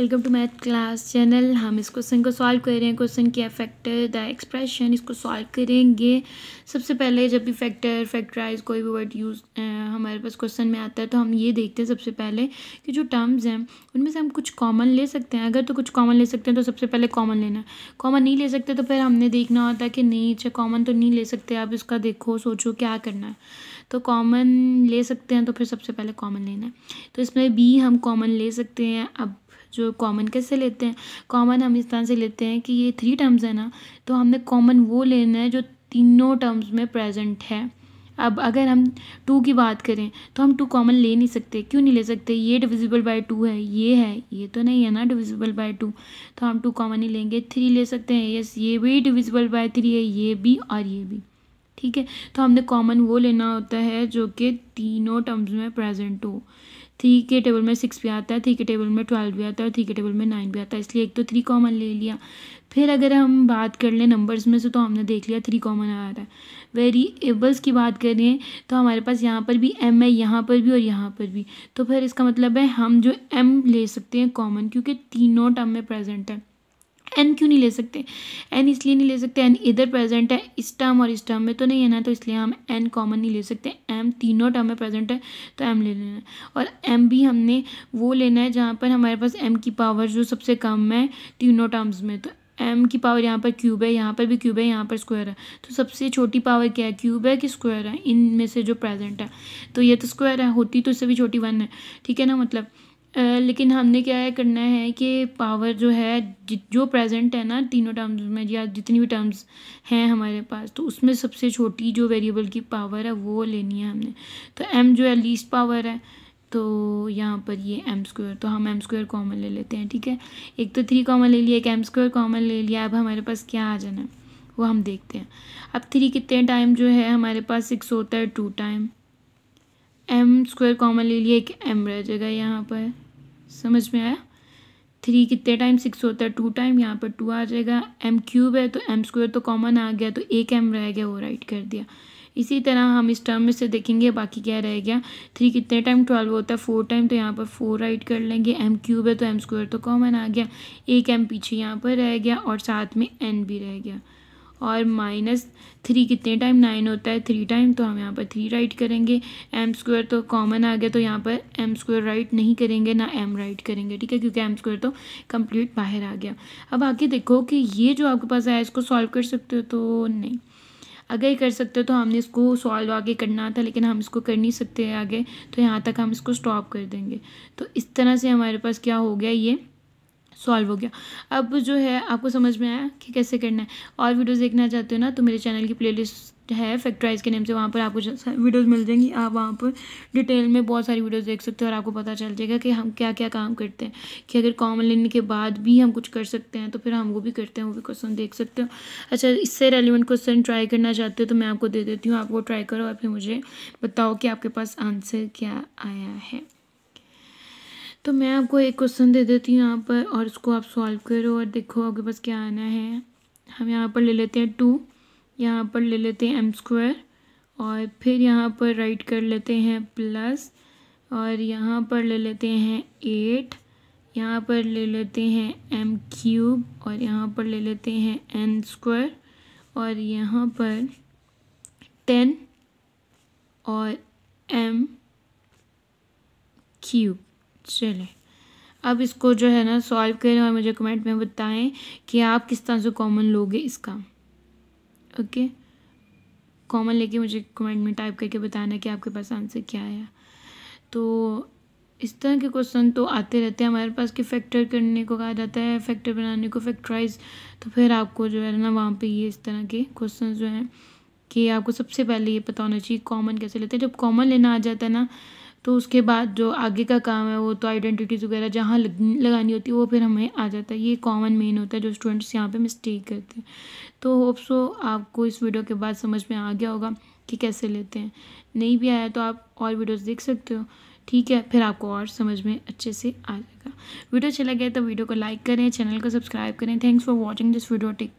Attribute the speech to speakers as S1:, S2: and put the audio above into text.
S1: welcome to math class channel हम इस question को सॉल्व कर रहे हैं क्वेश्चन के फैक्टर द एक्सप्रेशन इसको सॉल्व करेंगे सबसे पहले जब भी फैक्टर फैक्टराइज कोई भी वर्ड यूज़ हमारे पास क्वेश्चन में आता है तो हम ये देखते हैं सबसे पहले कि जो टर्म्स हैं उनमें से हम कुछ कॉमन ले सकते हैं अगर तो कुछ कॉमन ले सकते हैं तो सबसे पहले कॉमन लेना कॉमन नहीं ले सकते तो फिर हमने देखना होता है कि नहीं अच्छा कॉमन तो नहीं ले सकते आप इसका देखो सोचो क्या करना है तो कॉमन ले सकते हैं तो फिर सबसे पहले कॉमन लेना है तो इसमें बी हम कॉमन ले सकते हैं अब जो कॉमन कैसे लेते हैं कॉमन हम इस तरह से लेते हैं कि ये थ्री टर्म्स है ना तो हमने कॉमन वो लेना है जो तीनों टर्म्स में प्रेजेंट है अब अगर हम टू की बात करें तो हम टू कॉमन ले नहीं सकते क्यों नहीं ले सकते ये डिविजिबल बाय टू है ये है ये तो नहीं है ना डिविजिबल बाय टू तो हम टू कॉमन ही लेंगे थ्री ले सकते हैं यस ये भी डिविजिबल बाय थ्री है ये भी और ये भी ठीक है तो हमने कॉमन वो लेना होता है जो कि तीनों टर्म्स में प्रेजेंट हो थ्री के टेबल में सिक्स भी आता है थ्री के टेबल में ट्वेल्व भी आता है और थ्री के टेबल में नाइन भी आता है इसलिए एक तो थ्री कॉमन ले लिया फिर अगर हम बात कर लें नंबर्स में से तो हमने देख लिया थ्री कॉमन आ रहा है वेरिएबल्स की बात करें तो हमारे पास यहाँ पर भी एम है यहाँ पर भी और यहाँ पर भी तो फिर इसका मतलब है हम जो एम ले सकते हैं कॉमन क्योंकि तीनों टर्म में प्रेजेंट है एन क्यों नहीं ले सकते एन इसलिए नहीं ले सकते एन इधर प्रेजेंट है इस टर्म और इस टर्म में तो नहीं है ना तो इसलिए हम एन कॉमन नहीं ले सकते एम तीनों टर्म में प्रेजेंट है तो एम ले लेना है और एम भी हमने वो लेना है जहाँ पर हमारे पास एम की पावर जो सबसे कम है तीनों टर्म्स में तो एम की पावर यहाँ पर क्यूब है यहाँ पर भी क्यूब है यहाँ पर स्क्वायर है तो सबसे छोटी पावर क्या है क्यूब है कि स्क्वायर है इन में से जो प्रेजेंट है तो ये तो स्क्वायर है होती तो इससे भी छोटी वन है ठीक है ना मतलब लेकिन हमने क्या है करना है कि पावर जो है जो प्रेजेंट है ना तीनों टर्म्स में या जितनी भी टर्म्स हैं हमारे पास तो उसमें सबसे छोटी जो वेरिएबल की पावर है वो लेनी है हमने तो एम जो है लीस्ट पावर है तो यहाँ पर ये एम स्क्वायर तो हम एम स्क्वायर कॉमन ले लेते हैं ठीक है एक तो थ्री कॉमन ले लिया एक एम स्क्वायर कॉमन ले लिया अब हमारे पास क्या आ जाना है वो हम देखते हैं अब थ्री कितने टाइम जो है हमारे पास सिक्स होता है two time M square common ले लिया एक एम रह जाएगा यहाँ पर समझ में आया थ्री कितने टाइम सिक्स होता है टू टाइम यहाँ पर टू आ जाएगा एम क्यूब है तो एम स्क्वायर तो कॉमन आ गया तो एक एम रह गया वो राइट कर दिया इसी तरह हम इस टर्म में से देखेंगे बाकी क्या रह गया थ्री कितने टाइम ट्वेल्व होता है फोर टाइम तो यहाँ पर फोर राइट कर लेंगे एम क्यूब है तो एम स्क्वायर तो कॉमन आ गया एक एम पीछे यहाँ पर रह गया और साथ में एन भी रह गया और माइनस थ्री कितने टाइम नाइन होता है थ्री टाइम तो हम यहाँ पर थ्री राइट करेंगे एम स्क्वायर तो कॉमन आ गया तो यहाँ पर एम स्क्वायर राइट नहीं करेंगे ना एम राइट करेंगे ठीक है क्योंकि एम स्क्वायर तो कंप्लीट बाहर आ गया अब आके देखो कि ये जो आपके पास आया इसको सॉल्व कर सकते हो तो नहीं अगर कर सकते हो तो हमने इसको सॉल्व आगे करना था लेकिन हम इसको कर नहीं सकते आगे तो यहाँ तक हम इसको स्टॉप कर देंगे तो इस तरह से हमारे पास क्या हो गया ये सॉल्व हो गया अब जो है आपको समझ में आया कि कैसे करना है और वीडियोस देखना चाहते हो ना तो मेरे चैनल की प्लेलिस्ट है फैक्ट्राइज के नेम से वहाँ पर आपको वीडियोस मिल जाएंगी आप वहाँ पर डिटेल में बहुत सारी वीडियोस देख सकते हो और आपको पता चल जाएगा कि हम क्या क्या काम करते हैं कि अगर कॉमन लेने के बाद भी हम कुछ कर सकते हैं तो फिर हम वो भी करते हैं वो भी क्वेश्चन देख सकते हो अच्छा इससे रेलिवेंट क्वेश्चन ट्राई करना चाहते हो तो मैं आपको दे देती हूँ आप वो ट्राई करो और फिर मुझे बताओ कि आपके पास आंसर क्या आया है तो मैं आपको एक क्वेश्चन दे देती हूँ यहाँ पर और इसको आप सॉल्व करो और देखो आपके पास क्या आना है हम यहाँ पर ले लेते हैं टू यहाँ पर ले लेते हैं एम स्क्वायर और फिर यहाँ पर राइट कर लेते हैं प्लस और यहाँ पर ले लेते हैं एट यहाँ पर ले लेते हैं एम क्यूब और यहाँ पर ले लेते हैं एन स्क्वायर और यहाँ पर टेन और एम क्यूब चले अब इसको जो है ना सॉल्व करें और मुझे कमेंट में बताएं कि आप किस तरह से कॉमन लोगे इसका ओके कॉमन लेके मुझे कमेंट में टाइप करके बताना कि आपके पास आंसर क्या आया तो इस तरह के क्वेश्चन तो आते रहते हैं हमारे पास कि फैक्टर करने को कहा जाता है फैक्टर बनाने को फैक्टराइज तो फिर आपको जो है ना वहाँ पे ये इस तरह के क्वेश्चन जो हैं कि आपको सबसे पहले ये पता होना चाहिए कॉमन कैसे लेते हैं जब कॉमन लेना आ जाता है ना तो उसके बाद जो आगे का काम है वो तो आइडेंटिटीज़ वगैरह जहाँ लगानी होती है वो फिर हमें आ जाता है ये कॉमन मेन होता है जो स्टूडेंट्स यहाँ पे मिस्टेक करते हैं तो होप सो आपको इस वीडियो के बाद समझ में आ गया होगा कि कैसे लेते हैं नहीं भी आया तो आप और वीडियोज़ देख सकते हो ठीक है फिर आपको और समझ में अच्छे से आ जाएगा वीडियो चला गया तो वीडियो को लाइक करें चैनल को सब्सक्राइब करें thanks for watching this video take care